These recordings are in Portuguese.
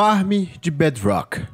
Farm de Bedrock.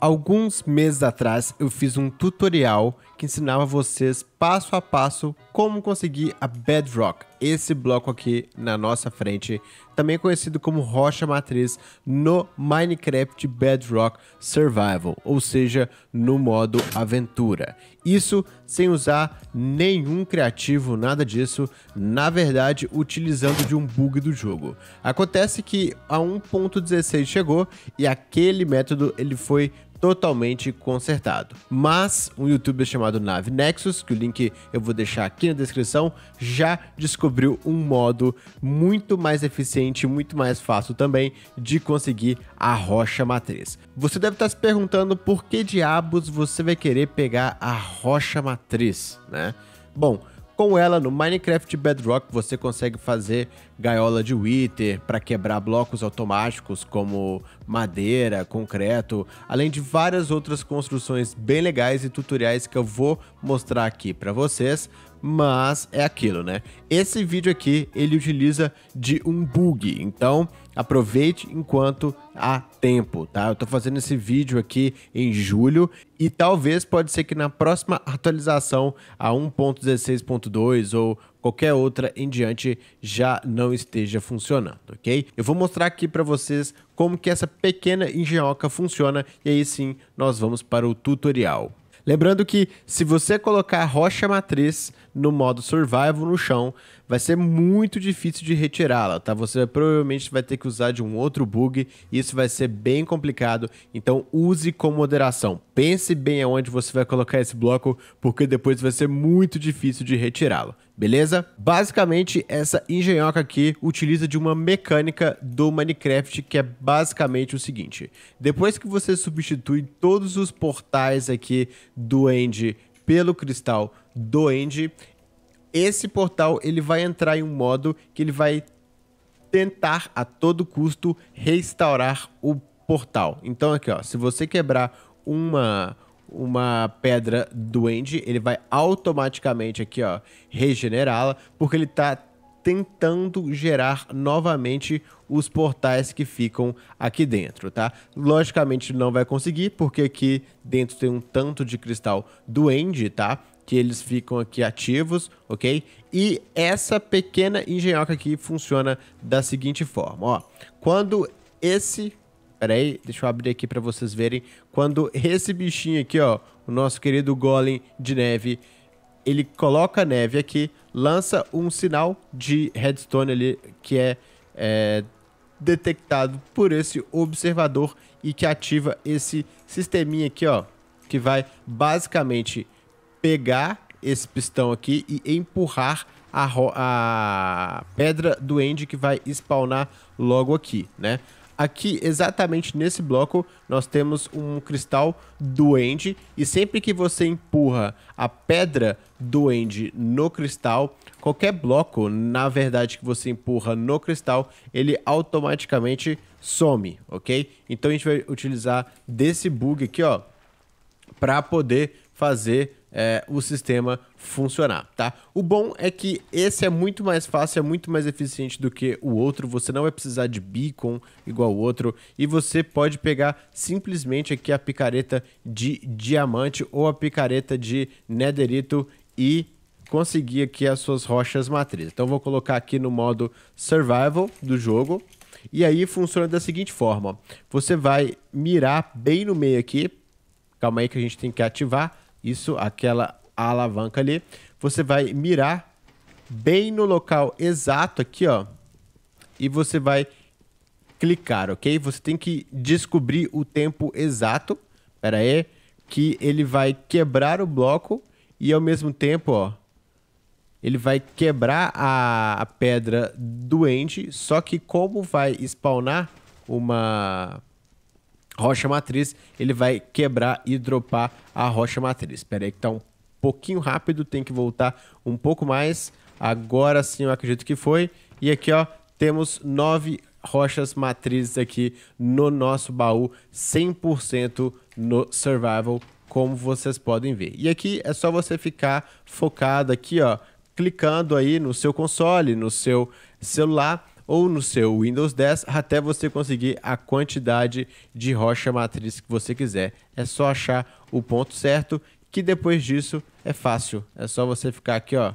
Alguns meses atrás eu fiz um tutorial que ensinava vocês passo a passo como conseguir a Bedrock, esse bloco aqui na nossa frente, também conhecido como rocha matriz no Minecraft Bedrock Survival, ou seja, no modo aventura. Isso sem usar nenhum criativo, nada disso, na verdade utilizando de um bug do jogo. Acontece que a 1.16 chegou e aquele método ele foi totalmente consertado. Mas um youtuber chamado Nave Nexus, que o link eu vou deixar aqui na descrição, já descobriu um modo muito mais eficiente, muito mais fácil também de conseguir a rocha matriz. Você deve estar se perguntando por que diabos você vai querer pegar a rocha matriz, né? Bom, com ela, no Minecraft Bedrock, você consegue fazer gaiola de Wither para quebrar blocos automáticos como madeira, concreto, além de várias outras construções bem legais e tutoriais que eu vou mostrar aqui para vocês mas é aquilo, né? Esse vídeo aqui, ele utiliza de um bug, então aproveite enquanto há tempo, tá? Eu tô fazendo esse vídeo aqui em julho e talvez pode ser que na próxima atualização a 1.16.2 ou qualquer outra em diante já não esteja funcionando, ok? Eu vou mostrar aqui para vocês como que essa pequena engenhoca funciona e aí sim nós vamos para o tutorial. Lembrando que se você colocar rocha matriz no modo survival no chão, vai ser muito difícil de retirá-la, tá? Você provavelmente vai ter que usar de um outro bug, e isso vai ser bem complicado, então use com moderação. Pense bem aonde você vai colocar esse bloco, porque depois vai ser muito difícil de retirá-lo beleza? Basicamente, essa engenhoca aqui utiliza de uma mecânica do Minecraft que é basicamente o seguinte. Depois que você substitui todos os portais aqui do End pelo cristal do End, esse portal ele vai entrar em um modo que ele vai tentar a todo custo restaurar o portal. Então aqui, ó, se você quebrar uma uma pedra duende, ele vai automaticamente aqui, ó, regenerá-la, porque ele tá tentando gerar novamente os portais que ficam aqui dentro, tá? Logicamente não vai conseguir, porque aqui dentro tem um tanto de cristal duende, tá? Que eles ficam aqui ativos, ok? E essa pequena engenhoca aqui funciona da seguinte forma, ó. Quando esse... Pera aí, deixa eu abrir aqui para vocês verem quando esse bichinho aqui, ó, o nosso querido golem de neve, ele coloca neve aqui, lança um sinal de redstone ali que é, é detectado por esse observador e que ativa esse sisteminha aqui, ó, que vai basicamente pegar esse pistão aqui e empurrar a, a pedra do end que vai spawnar logo aqui, né? Aqui, exatamente nesse bloco, nós temos um cristal duende e sempre que você empurra a pedra duende no cristal, qualquer bloco, na verdade, que você empurra no cristal, ele automaticamente some, ok? Então a gente vai utilizar desse bug aqui, ó, para poder fazer é, o sistema funcionar, tá? O bom é que esse é muito mais fácil, é muito mais eficiente do que o outro. Você não vai precisar de beacon igual o outro e você pode pegar simplesmente aqui a picareta de diamante ou a picareta de nederito e conseguir aqui as suas rochas matriz. Então vou colocar aqui no modo survival do jogo. E aí funciona da seguinte forma, você vai mirar bem no meio aqui, calma aí que a gente tem que ativar, isso, aquela alavanca ali, você vai mirar bem no local exato aqui, ó, e você vai clicar, ok? Você tem que descobrir o tempo exato, pera aí, que ele vai quebrar o bloco e ao mesmo tempo, ó, ele vai quebrar a, a pedra doente, só que como vai spawnar uma rocha matriz, ele vai quebrar e dropar a rocha matriz. Espera aí que tá um pouquinho rápido, tem que voltar um pouco mais. Agora sim eu acredito que foi. E aqui, ó, temos nove rochas matrizes aqui no nosso baú, 100% no survival, como vocês podem ver. E aqui é só você ficar focado aqui, ó, clicando aí no seu console, no seu celular, ou no seu Windows 10 até você conseguir a quantidade de rocha matriz que você quiser. É só achar o ponto certo, que depois disso é fácil. É só você ficar aqui, ó,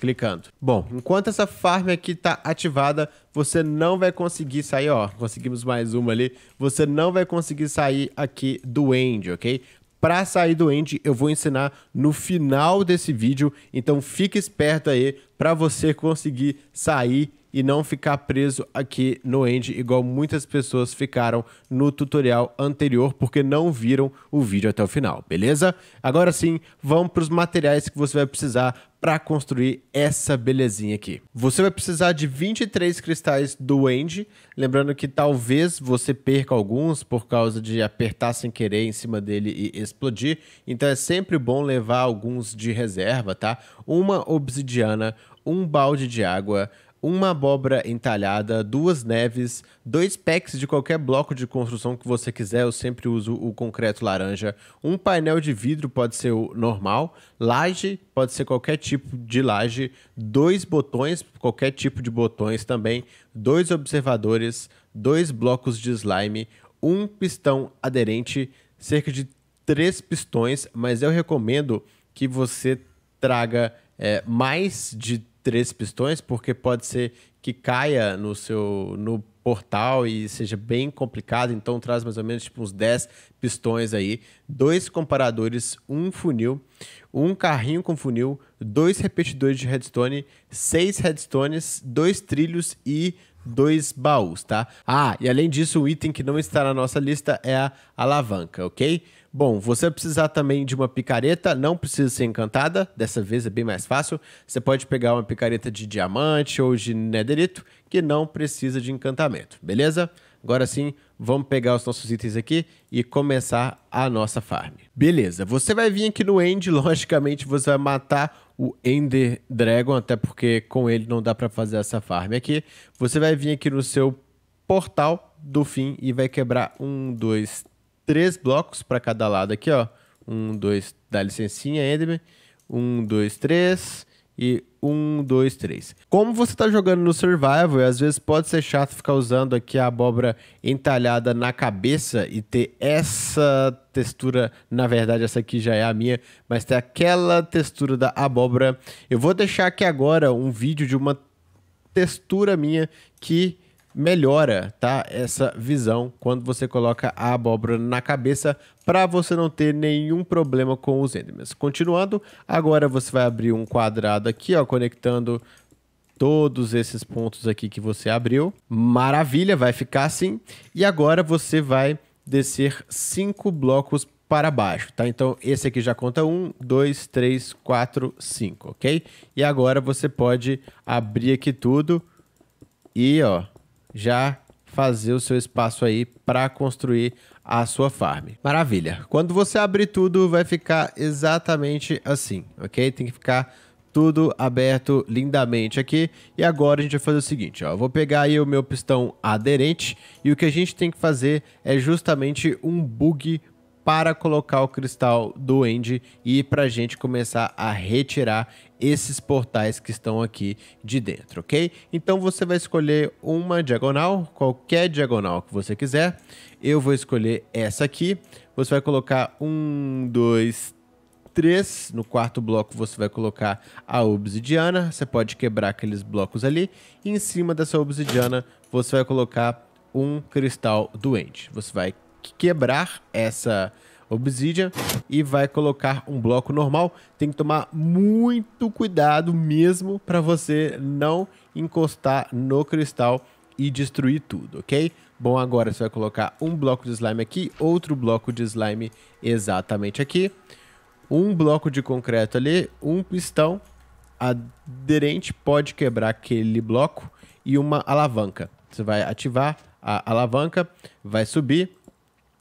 clicando. Bom, enquanto essa farm aqui está ativada, você não vai conseguir sair, ó, conseguimos mais uma ali, você não vai conseguir sair aqui do end, ok? Para sair do end, eu vou ensinar no final desse vídeo, então fique esperto aí, para você conseguir sair e não ficar preso aqui no End, igual muitas pessoas ficaram no tutorial anterior, porque não viram o vídeo até o final, beleza? Agora sim, vamos para os materiais que você vai precisar para construir essa belezinha aqui. Você vai precisar de 23 cristais do End, lembrando que talvez você perca alguns por causa de apertar sem querer em cima dele e explodir, então é sempre bom levar alguns de reserva, tá? Uma obsidiana, um balde de água, uma abóbora entalhada, duas neves, dois packs de qualquer bloco de construção que você quiser, eu sempre uso o concreto laranja, um painel de vidro pode ser o normal, laje pode ser qualquer tipo de laje, dois botões, qualquer tipo de botões também, dois observadores, dois blocos de slime, um pistão aderente, cerca de três pistões, mas eu recomendo que você traga é, mais de três pistões, porque pode ser que caia no seu no portal e seja bem complicado, então traz mais ou menos tipo, uns 10 pistões aí, dois comparadores, um funil, um carrinho com funil, dois repetidores de redstone, seis redstones, dois trilhos e dois baús, tá? Ah, e além disso, um item que não está na nossa lista é a alavanca, ok? Bom, você precisar também de uma picareta, não precisa ser encantada, dessa vez é bem mais fácil. Você pode pegar uma picareta de diamante ou de nederito, que não precisa de encantamento, beleza? Agora sim, vamos pegar os nossos itens aqui e começar a nossa farm. Beleza, você vai vir aqui no End, logicamente você vai matar o Ender Dragon, até porque com ele não dá para fazer essa farm aqui. Você vai vir aqui no seu portal do fim e vai quebrar um, dois, três blocos para cada lado aqui, ó. Um, dois, dá licencinha, Enderman. Um, dois, três. E um, dois, três. Como você está jogando no Survival, e às vezes pode ser chato ficar usando aqui a abóbora entalhada na cabeça e ter essa textura, na verdade essa aqui já é a minha, mas ter aquela textura da abóbora. Eu vou deixar aqui agora um vídeo de uma textura minha que melhora, tá? Essa visão quando você coloca a abóbora na cabeça para você não ter nenhum problema com os endermans. Continuando, agora você vai abrir um quadrado aqui, ó, conectando todos esses pontos aqui que você abriu. Maravilha, vai ficar assim. E agora você vai descer cinco blocos para baixo, tá? Então esse aqui já conta 1, 2, 3, 4, 5, ok? E agora você pode abrir aqui tudo e, ó, já fazer o seu espaço aí para construir a sua farm. Maravilha. Quando você abrir tudo, vai ficar exatamente assim, ok? Tem que ficar tudo aberto lindamente aqui. E agora a gente vai fazer o seguinte, ó. Eu vou pegar aí o meu pistão aderente e o que a gente tem que fazer é justamente um bug para colocar o cristal do End e para a gente começar a retirar esses portais que estão aqui de dentro, ok? Então você vai escolher uma diagonal, qualquer diagonal que você quiser. Eu vou escolher essa aqui. Você vai colocar um, dois, três. No quarto bloco você vai colocar a obsidiana. Você pode quebrar aqueles blocos ali. E em cima dessa obsidiana você vai colocar um cristal doente. Você vai quebrar essa obsidian e vai colocar um bloco normal. Tem que tomar muito cuidado mesmo para você não encostar no cristal e destruir tudo, ok? Bom, agora você vai colocar um bloco de slime aqui, outro bloco de slime exatamente aqui, um bloco de concreto ali, um pistão aderente pode quebrar aquele bloco e uma alavanca. Você vai ativar a alavanca, vai subir,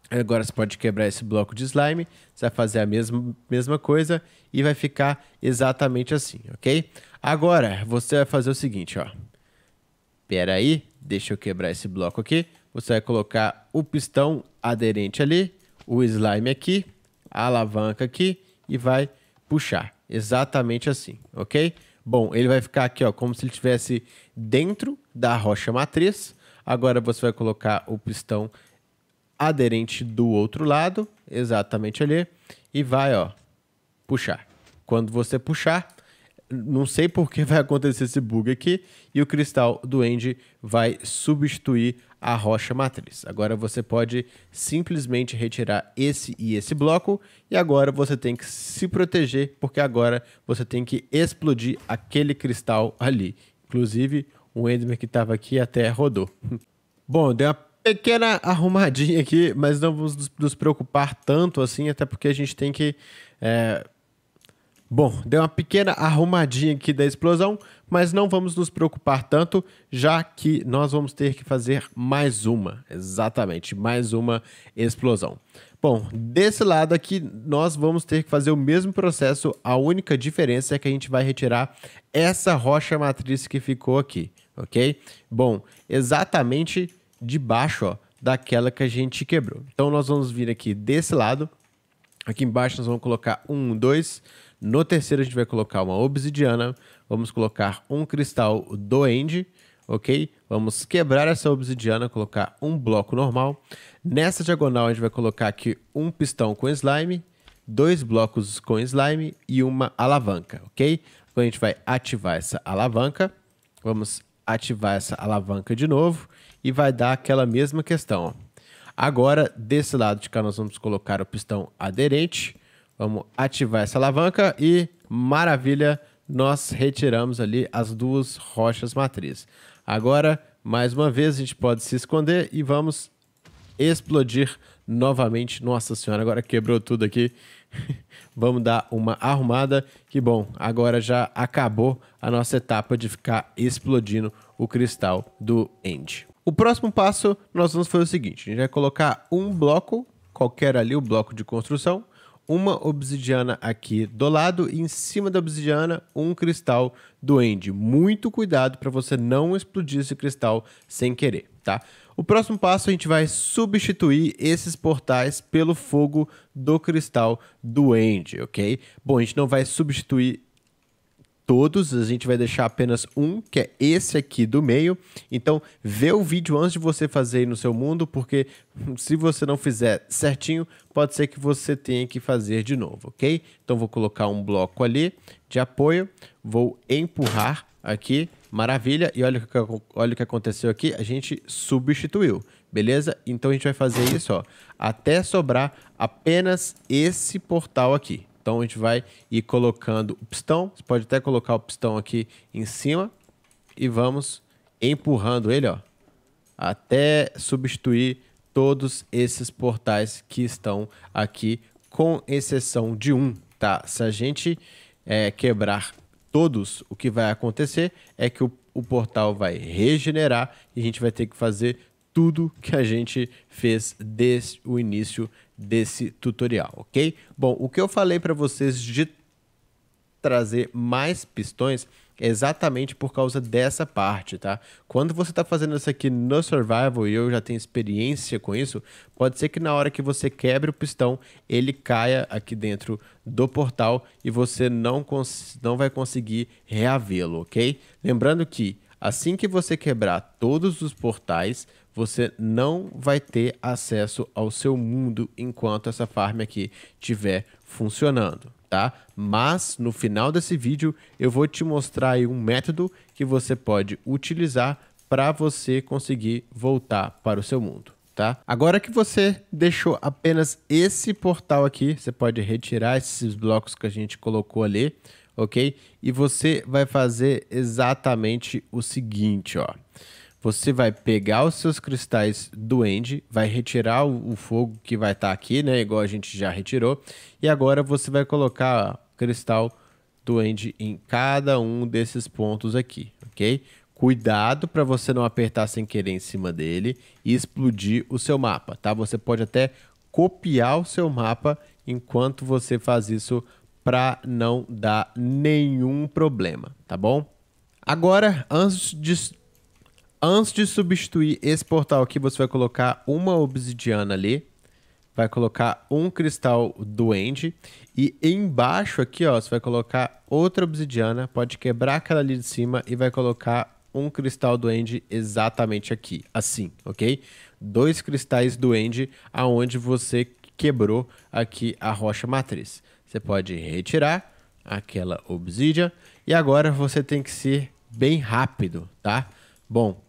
Agora você pode quebrar esse bloco de slime, você vai fazer a mesma, mesma coisa e vai ficar exatamente assim, ok? Agora, você vai fazer o seguinte, ó. Pera aí, deixa eu quebrar esse bloco aqui. Você vai colocar o pistão aderente ali, o slime aqui, a alavanca aqui e vai puxar, exatamente assim, ok? Bom, ele vai ficar aqui, ó, como se ele estivesse dentro da rocha matriz. Agora você vai colocar o pistão aderente aderente do outro lado, exatamente ali, e vai, ó, puxar. Quando você puxar, não sei por que vai acontecer esse bug aqui, e o cristal do End vai substituir a rocha matriz. Agora você pode simplesmente retirar esse e esse bloco, e agora você tem que se proteger, porque agora você tem que explodir aquele cristal ali. Inclusive, o Enderman que estava aqui até rodou. Bom, deu uma pequena arrumadinha aqui, mas não vamos nos preocupar tanto assim, até porque a gente tem que. É... Bom, deu uma pequena arrumadinha aqui da explosão, mas não vamos nos preocupar tanto, já que nós vamos ter que fazer mais uma, exatamente, mais uma explosão. Bom, desse lado aqui nós vamos ter que fazer o mesmo processo, a única diferença é que a gente vai retirar essa rocha matriz que ficou aqui, ok? Bom, exatamente debaixo ó, daquela que a gente quebrou. Então nós vamos vir aqui desse lado, aqui embaixo nós vamos colocar um, dois. No terceiro a gente vai colocar uma obsidiana, vamos colocar um cristal doende, ok? Vamos quebrar essa obsidiana, colocar um bloco normal. Nessa diagonal a gente vai colocar aqui um pistão com slime, dois blocos com slime e uma alavanca, ok? Agora então, a gente vai ativar essa alavanca, vamos ativar essa alavanca de novo e vai dar aquela mesma questão. Agora, desse lado de cá, nós vamos colocar o pistão aderente, vamos ativar essa alavanca e, maravilha, nós retiramos ali as duas rochas matriz. Agora, mais uma vez, a gente pode se esconder e vamos explodir novamente. Nossa senhora, agora quebrou tudo aqui. Vamos dar uma arrumada. Que bom, agora já acabou a nossa etapa de ficar explodindo o cristal do End. O próximo passo nós vamos fazer o seguinte: a gente vai colocar um bloco, qualquer ali, o bloco de construção, uma obsidiana aqui do lado e em cima da obsidiana um cristal do End. Muito cuidado para você não explodir esse cristal sem querer, tá? O próximo passo a gente vai substituir esses portais pelo fogo do cristal do End, ok? Bom, a gente não vai substituir todos, a gente vai deixar apenas um, que é esse aqui do meio. Então, vê o vídeo antes de você fazer no seu mundo, porque se você não fizer certinho, pode ser que você tenha que fazer de novo, ok? Então, vou colocar um bloco ali de apoio, vou empurrar aqui, maravilha. E olha, olha o que aconteceu aqui, a gente substituiu, beleza? Então, a gente vai fazer isso, ó, até sobrar apenas esse portal aqui, então a gente vai ir colocando o pistão. Você pode até colocar o pistão aqui em cima e vamos empurrando ele, ó, até substituir todos esses portais que estão aqui, com exceção de um, tá? Se a gente é, quebrar todos, o que vai acontecer é que o, o portal vai regenerar e a gente vai ter que fazer tudo que a gente fez desde o início desse tutorial, ok? Bom, o que eu falei para vocês de trazer mais pistões é exatamente por causa dessa parte, tá? Quando você está fazendo isso aqui no survival e eu já tenho experiência com isso, pode ser que na hora que você quebre o pistão, ele caia aqui dentro do portal e você não, não vai conseguir reavê-lo, ok? Lembrando que Assim que você quebrar todos os portais, você não vai ter acesso ao seu mundo enquanto essa farm aqui estiver funcionando, tá? Mas no final desse vídeo eu vou te mostrar um método que você pode utilizar para você conseguir voltar para o seu mundo. Tá? Agora que você deixou apenas esse portal aqui, você pode retirar esses blocos que a gente colocou ali ok? E você vai fazer exatamente o seguinte, ó. Você vai pegar os seus cristais do End, vai retirar o, o fogo que vai estar tá aqui, né? Igual a gente já retirou. E agora você vai colocar o cristal do End em cada um desses pontos aqui, ok? Cuidado para você não apertar sem querer em cima dele e explodir o seu mapa, tá? Você pode até copiar o seu mapa enquanto você faz isso para não dar nenhum problema, tá bom? Agora, antes de, antes de substituir esse portal aqui, você vai colocar uma obsidiana ali, vai colocar um cristal End e embaixo aqui, ó, você vai colocar outra obsidiana, pode quebrar aquela ali de cima e vai colocar um cristal End exatamente aqui, assim, ok? Dois cristais End aonde você quebrou aqui a rocha matriz. Você pode retirar aquela obsidian. E agora você tem que ser bem rápido, tá? Bom,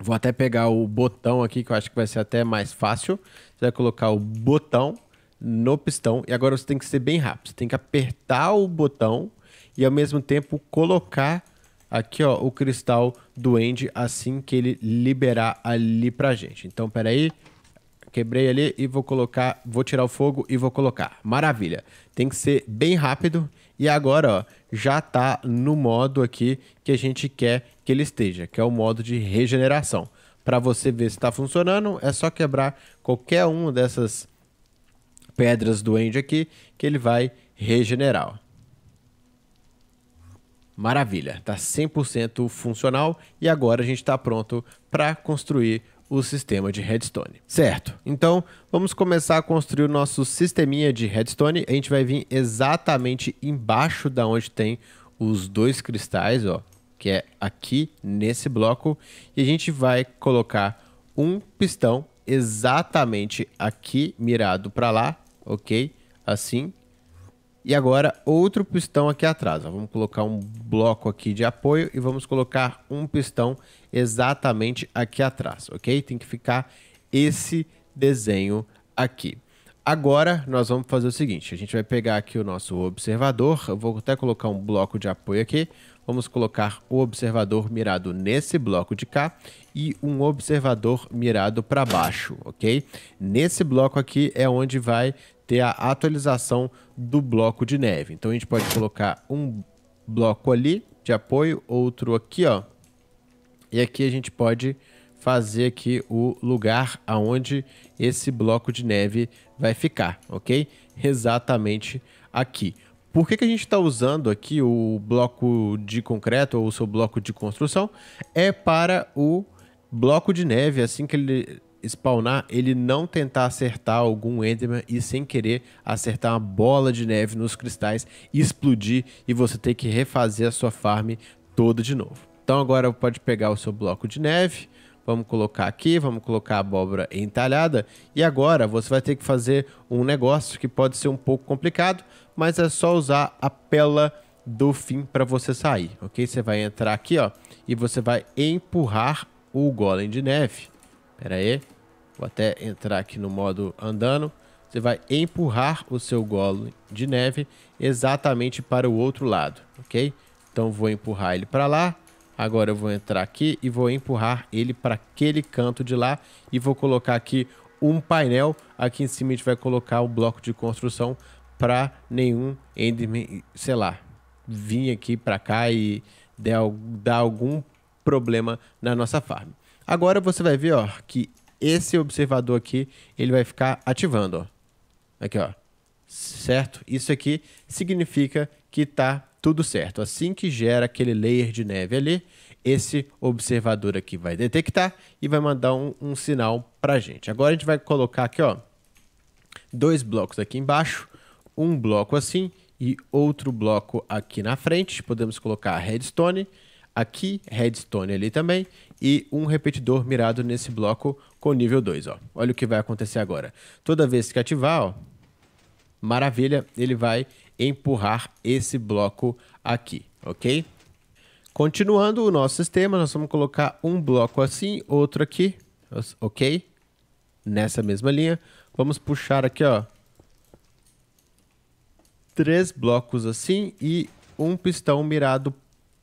vou até pegar o botão aqui, que eu acho que vai ser até mais fácil. Você vai colocar o botão no pistão. E agora você tem que ser bem rápido. Você tem que apertar o botão e ao mesmo tempo colocar aqui ó, o cristal do End assim que ele liberar ali pra gente. Então, peraí. aí quebrei ali e vou colocar, vou tirar o fogo e vou colocar. Maravilha. Tem que ser bem rápido e agora, ó, já tá no modo aqui que a gente quer que ele esteja, que é o modo de regeneração. Para você ver se está funcionando, é só quebrar qualquer uma dessas pedras do End aqui que ele vai regenerar. Maravilha, está 100% funcional e agora a gente está pronto para construir o sistema de redstone. Certo. Então, vamos começar a construir o nosso sisteminha de redstone. A gente vai vir exatamente embaixo da onde tem os dois cristais, ó, que é aqui nesse bloco, e a gente vai colocar um pistão exatamente aqui mirado para lá, OK? Assim, e agora outro pistão aqui atrás. Ó. Vamos colocar um bloco aqui de apoio e vamos colocar um pistão exatamente aqui atrás, ok? Tem que ficar esse desenho aqui. Agora nós vamos fazer o seguinte, a gente vai pegar aqui o nosso observador, eu vou até colocar um bloco de apoio aqui, vamos colocar o observador mirado nesse bloco de cá e um observador mirado para baixo, ok? Nesse bloco aqui é onde vai ter a atualização do bloco de neve. Então a gente pode colocar um bloco ali de apoio, outro aqui, ó. E aqui a gente pode fazer aqui o lugar aonde esse bloco de neve vai ficar, ok? Exatamente aqui. Por que, que a gente está usando aqui o bloco de concreto ou o seu bloco de construção? É para o bloco de neve, assim que ele spawnar, ele não tentar acertar algum Enderman e sem querer acertar uma bola de neve nos cristais, explodir e você ter que refazer a sua farm toda de novo. Então agora pode pegar o seu bloco de neve, vamos colocar aqui, vamos colocar a abóbora entalhada e agora você vai ter que fazer um negócio que pode ser um pouco complicado, mas é só usar a pela do fim para você sair, ok? Você vai entrar aqui, ó, e você vai empurrar o golem de neve. Pera aí. Vou até entrar aqui no modo andando. Você vai empurrar o seu golo de neve exatamente para o outro lado, ok? Então vou empurrar ele para lá. Agora eu vou entrar aqui e vou empurrar ele para aquele canto de lá e vou colocar aqui um painel. Aqui em cima a gente vai colocar o um bloco de construção para nenhum Enderman, sei lá, vir aqui para cá e dar algum problema na nossa farm. Agora você vai ver ó, que esse observador aqui, ele vai ficar ativando, ó. Aqui, ó. Certo? Isso aqui significa que está tudo certo. Assim que gera aquele layer de neve ali, esse observador aqui vai detectar e vai mandar um, um sinal para a gente. Agora a gente vai colocar aqui, ó, dois blocos aqui embaixo, um bloco assim e outro bloco aqui na frente. Podemos colocar redstone aqui, redstone ali também e um repetidor mirado nesse bloco com nível 2. Ó. Olha o que vai acontecer agora. Toda vez que ativar, ó, maravilha, ele vai empurrar esse bloco aqui, ok? Continuando o nosso sistema, nós vamos colocar um bloco assim, outro aqui, ok? Nessa mesma linha. Vamos puxar aqui, ó. Três blocos assim e um pistão mirado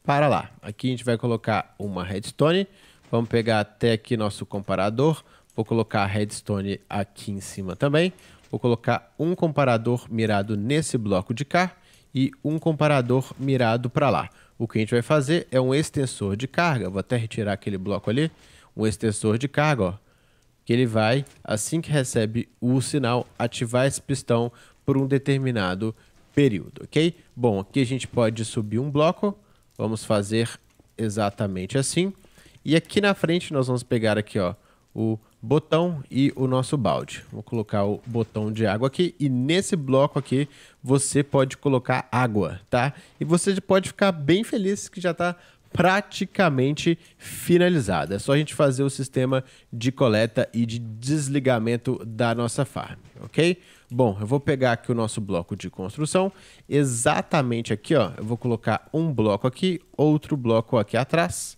para lá. Aqui a gente vai colocar uma redstone Vamos pegar até aqui nosso comparador. Vou colocar a redstone aqui em cima também. Vou colocar um comparador mirado nesse bloco de cá e um comparador mirado para lá. O que a gente vai fazer é um extensor de carga. Vou até retirar aquele bloco ali. Um extensor de carga, ó, que ele vai, assim que recebe o sinal, ativar esse pistão por um determinado período, ok? Bom, aqui a gente pode subir um bloco. Vamos fazer exatamente assim. E aqui na frente nós vamos pegar aqui, ó, o botão e o nosso balde. Vou colocar o botão de água aqui e nesse bloco aqui você pode colocar água, tá? E você pode ficar bem feliz que já está praticamente finalizada. É só a gente fazer o sistema de coleta e de desligamento da nossa farm, ok? Bom, eu vou pegar aqui o nosso bloco de construção, exatamente aqui, ó. Eu vou colocar um bloco aqui, outro bloco aqui atrás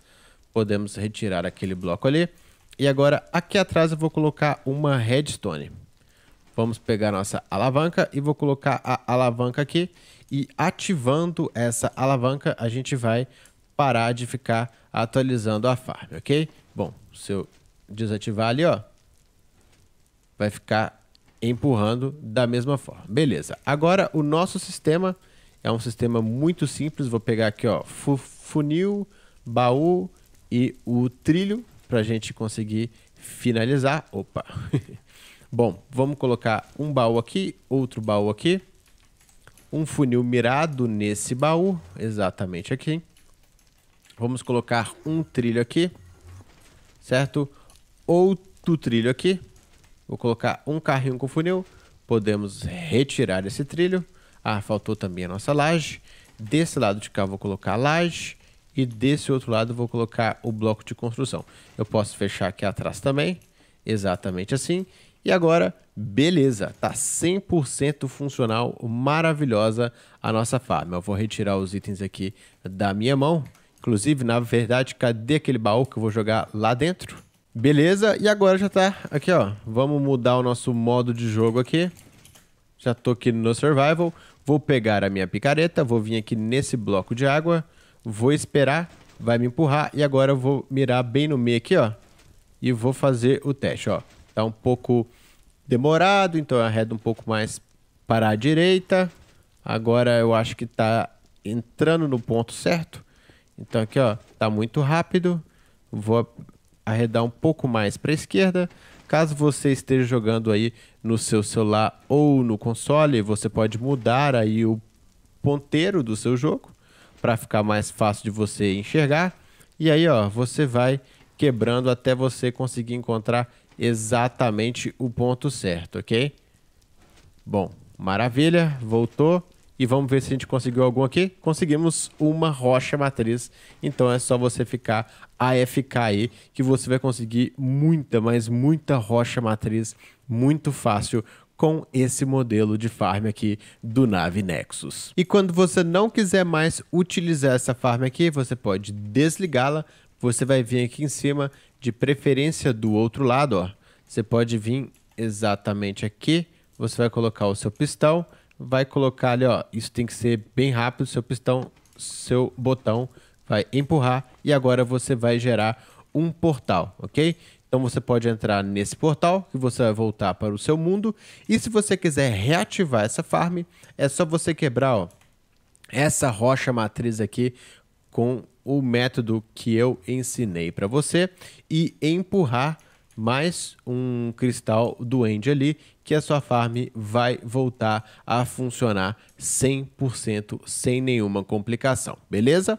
Podemos retirar aquele bloco ali. E agora aqui atrás eu vou colocar uma redstone. Vamos pegar nossa alavanca e vou colocar a alavanca aqui. E ativando essa alavanca, a gente vai parar de ficar atualizando a farm, ok? Bom, se eu desativar ali, ó, vai ficar empurrando da mesma forma. Beleza. Agora o nosso sistema é um sistema muito simples. Vou pegar aqui, ó, funil, baú, e o trilho para a gente conseguir finalizar. Opa! Bom, vamos colocar um baú aqui, outro baú aqui. Um funil mirado nesse baú, exatamente aqui. Vamos colocar um trilho aqui, certo? Outro trilho aqui. Vou colocar um carrinho com funil. Podemos retirar esse trilho. Ah, faltou também a nossa laje. Desse lado de cá vou colocar a laje e desse outro lado vou colocar o bloco de construção. Eu posso fechar aqui atrás também, exatamente assim. E agora, beleza, tá 100% funcional, maravilhosa a nossa farm. Eu vou retirar os itens aqui da minha mão. Inclusive, na verdade, cadê aquele baú que eu vou jogar lá dentro? Beleza, e agora já tá aqui, ó. Vamos mudar o nosso modo de jogo aqui. Já tô aqui no survival. Vou pegar a minha picareta, vou vir aqui nesse bloco de água Vou esperar, vai me empurrar. E agora eu vou mirar bem no meio aqui, ó. E vou fazer o teste, ó. Tá um pouco demorado, então eu arredo um pouco mais para a direita. Agora eu acho que tá entrando no ponto certo. Então aqui, ó, tá muito rápido. Vou arredar um pouco mais para a esquerda. Caso você esteja jogando aí no seu celular ou no console, você pode mudar aí o ponteiro do seu jogo para ficar mais fácil de você enxergar. E aí, ó, você vai quebrando até você conseguir encontrar exatamente o ponto certo, ok? Bom, maravilha, voltou. E vamos ver se a gente conseguiu algum aqui. Conseguimos uma rocha matriz. Então é só você ficar AFK aí que você vai conseguir muita, mas muita rocha matriz muito fácil com esse modelo de farm aqui do Nave Nexus. E quando você não quiser mais utilizar essa farm aqui, você pode desligá-la, você vai vir aqui em cima, de preferência do outro lado, ó. Você pode vir exatamente aqui, você vai colocar o seu pistão, vai colocar ali, ó, isso tem que ser bem rápido, seu pistão, seu botão vai empurrar e agora você vai gerar um portal, ok? Então você pode entrar nesse portal que você vai voltar para o seu mundo. E se você quiser reativar essa farm, é só você quebrar ó, essa rocha matriz aqui com o método que eu ensinei para você e empurrar mais um cristal end ali que a sua farm vai voltar a funcionar 100% sem nenhuma complicação, beleza?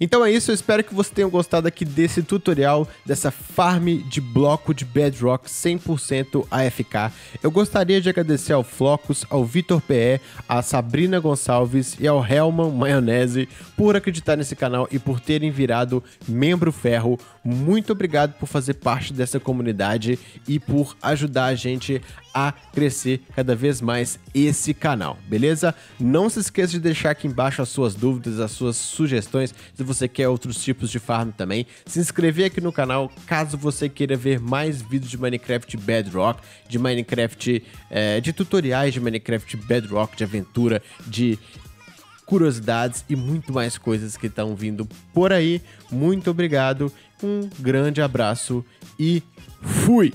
Então é isso, eu espero que você tenha gostado aqui desse tutorial, dessa farm de bloco de Bedrock 100% AFK. Eu gostaria de agradecer ao Flocos, ao Vitor PE, à Sabrina Gonçalves e ao Helman Maionese por acreditar nesse canal e por terem virado membro ferro muito obrigado por fazer parte dessa comunidade e por ajudar a gente a crescer cada vez mais esse canal, beleza? Não se esqueça de deixar aqui embaixo as suas dúvidas, as suas sugestões, se você quer outros tipos de farm também. Se inscrever aqui no canal caso você queira ver mais vídeos de Minecraft Bedrock, de Minecraft, é, de tutoriais de Minecraft Bedrock, de aventura, de curiosidades e muito mais coisas que estão vindo por aí. Muito obrigado um grande abraço e fui!